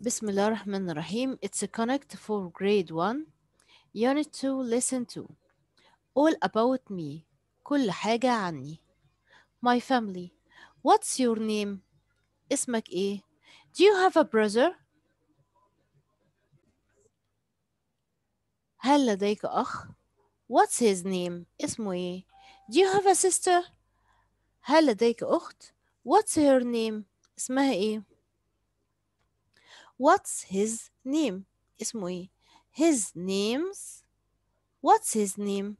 Bismillah ar-Rahman ar-Rahim. It's a connect for grade 1, unit 2, lesson 2. All about me. كل حاجة عني. My family. What's your name? اسمك ايه? Do you have a brother? هل لديك أخ؟ What's his name? اسمه ايه? Do you have a sister? هل لديك أخت؟ What's her name? اسمها ايه؟ What's his name? اسمه ايه؟ His name's What's his name?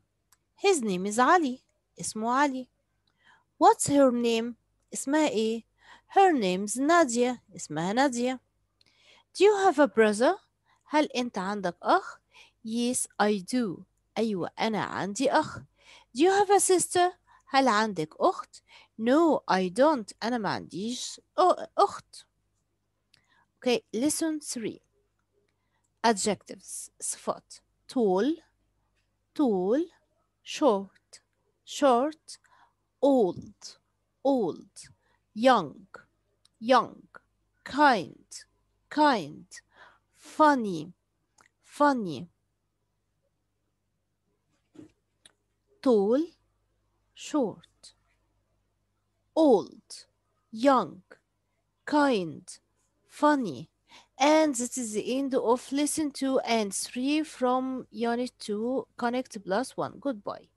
His name is Ali. اسمه علي. What's her name? اسمها ايه؟ Her name's Nadia. اسمها نادية. Do you have a brother? هل أنت عندك أخ؟ Yes, I do. أيوة أنا عندي أخ. Do you have a sister? هل عندك أخت؟ No, I don't. أنا ما عنديش أخت. Okay, lesson three. Adjectives. صفات. Tall, tall, short, short, old, old, young, young, kind, kind, funny, funny, tall, short, old, young, kind, funny. And this is the end of lesson two and three from unit two, connect plus one. Goodbye.